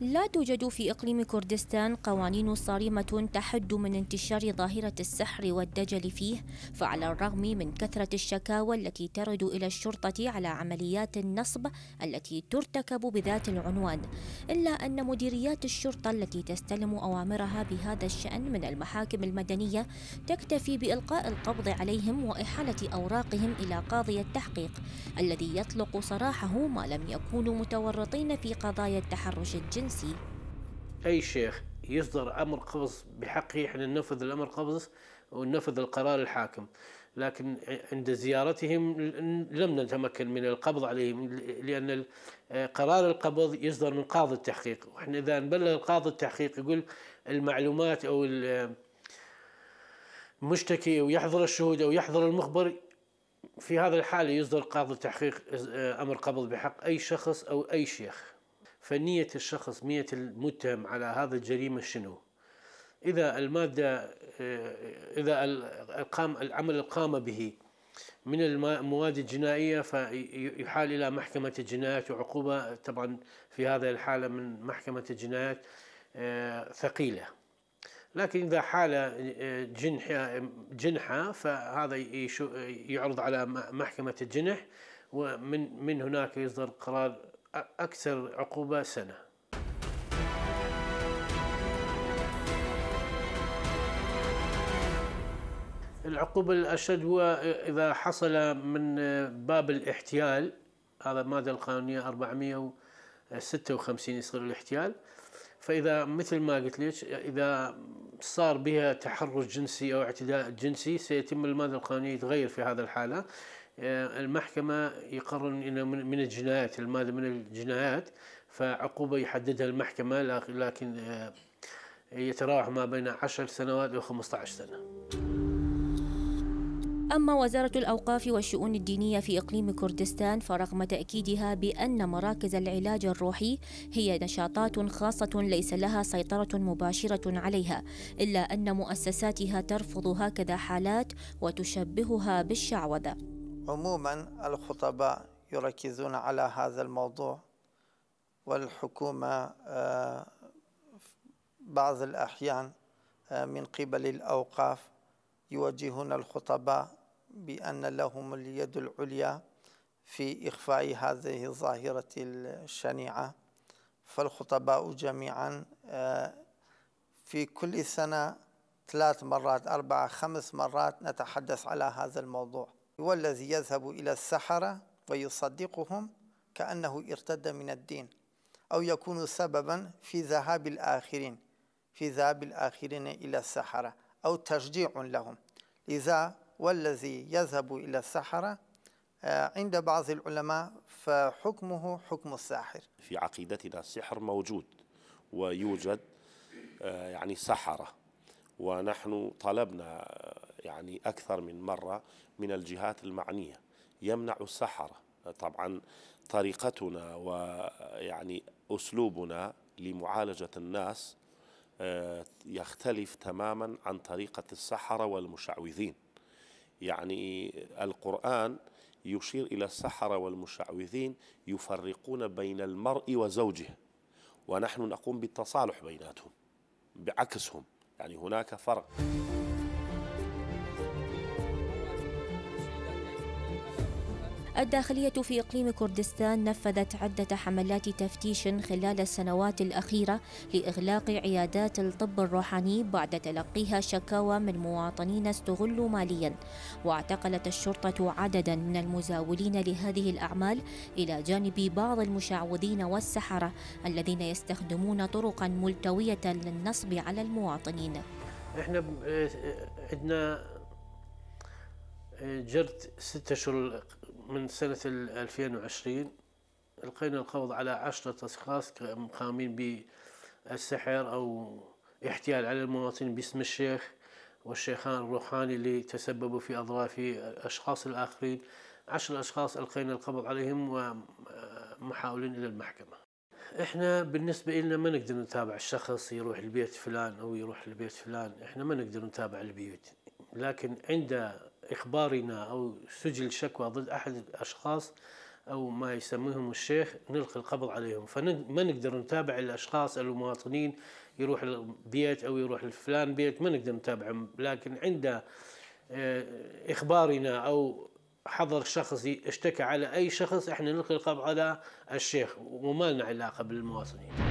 لا توجد في إقليم كردستان قوانين صارمة تحد من انتشار ظاهرة السحر والدجل فيه فعلى الرغم من كثرة الشكاوى التي ترد إلى الشرطة على عمليات النصب التي ترتكب بذات العنوان إلا أن مديريات الشرطة التي تستلم أوامرها بهذا الشأن من المحاكم المدنية تكتفي بإلقاء القبض عليهم وإحالة أوراقهم إلى قاضي التحقيق الذي يطلق سراحه ما لم يكونوا متورطين في قضايا التحرش الجنسي التونسي أي شيخ يصدر أمر قبض بحقه إحنا ننفذ الأمر قبض وننفذ القرار الحاكم لكن عند زيارتهم لم نتمكن من القبض عليهم لأن قرار القبض يصدر من قاضي التحقيق وإحنا إذا نبلغ القاضي التحقيق يقول المعلومات أو المشتكي أو يحضر الشهود أو يحضر المخبر في هذا الحال يصدر قاضي التحقيق آه، أمر قبض بحق أي شخص أو أي شيخ فنية الشخص نية المتهم على هذا الجريمة شنو إذا المادة إذا القام العمل القام به من المواد الجنائية فيحال إلى محكمة الجنايات وعقوبة طبعا في هذه الحالة من محكمة الجنايات ثقيلة لكن إذا حال جنحة, جنحة فهذا يعرض على محكمة الجنح ومن من هناك يصدر قرار أكثر عقوبة سنة العقوبة الأشد هو إذا حصل من باب الاحتيال هذا مادة القانونية 456 يصير الاحتيال فإذا مثل ما قلت لك إذا صار بها تحرش جنسي أو اعتداء جنسي سيتم المادة القانونية يتغير في هذا الحالة آه، المحكمة يقرر أنه من الجنايات المادة من الجنايات فعقوبة يحددها المحكمة لكن آه، يتراوح ما بين 10 سنوات و 15 سنة أما وزارة الأوقاف والشؤون الدينية في إقليم كردستان فرغم تأكيدها بأن مراكز العلاج الروحي هي نشاطات خاصة ليس لها سيطرة مباشرة عليها، إلا أن مؤسساتها ترفض هكذا حالات وتشبهها بالشعوذة. عموما الخطباء يركزون على هذا الموضوع والحكومة آه، بعض الأحيان آه، من قبل الأوقاف يوجهون الخطباء بأن لهم اليد العليا في إخفاء هذه الظاهرة الشنيعة فالخطباء جميعا آه، في كل سنة ثلاث مرات أربعة خمس مرات نتحدث على هذا الموضوع هو الذي يذهب إلى السحرة ويصدقهم كأنه ارتد من الدين أو يكون سببا في ذهاب الآخرين في ذهاب الآخرين إلى السحرة أو تشجيع لهم لذا والذي يذهب إلى السحرة آه، عند بعض العلماء فحكمه حكم الساحر في عقيدتنا السحر موجود ويوجد آه، يعني سحرة ونحن طلبنا يعني أكثر من مرة من الجهات المعنية يمنع السحرة طبعا طريقتنا ويعني أسلوبنا لمعالجة الناس آه، يختلف تماما عن طريقة السحرة والمشعوذين يعني القرآن يشير إلى السحرة والمشعوذين يفرقون بين المرء وزوجه ونحن نقوم بالتصالح بيناتهم بعكسهم يعني هناك فرق الداخلية في إقليم كردستان نفذت عدة حملات تفتيش خلال السنوات الأخيرة لإغلاق عيادات الطب الروحاني بعد تلقيها شكاوى من مواطنين استغلوا ماليا واعتقلت الشرطة عددا من المزاولين لهذه الأعمال إلى جانب بعض المشعوذين والسحرة الذين يستخدمون طرقا ملتوية للنصب على المواطنين احنا إيه، إيه، عندنا إيه، جرت ستة اشهر من سنة 2020 القينا القبض على عشرة أشخاص قامين بالسحر أو احتيال على المواطنين باسم الشيخ والشيخان الروحاني اللي تسببوا في أضرار في أشخاص الآخرين عشر أشخاص ألقينا القبض عليهم ومحاولين إلى المحكمة إحنا بالنسبة لنا ما نقدر نتابع الشخص يروح البيت فلان أو يروح لبيت فلان إحنا ما نقدر نتابع البيوت لكن عند إخبارنا أو سجل شكوى ضد أحد الأشخاص أو ما يسميهم الشيخ نلقي القبض عليهم فما نقدر نتابع الأشخاص المواطنين يروح البيت أو يروح لفلان بيت ما نقدر نتابعهم لكن عند آه، إخبارنا أو حضر شخصي اشتكى على أي شخص احنا نلقي القبض على الشيخ وما لنا علاقة بالمواطنين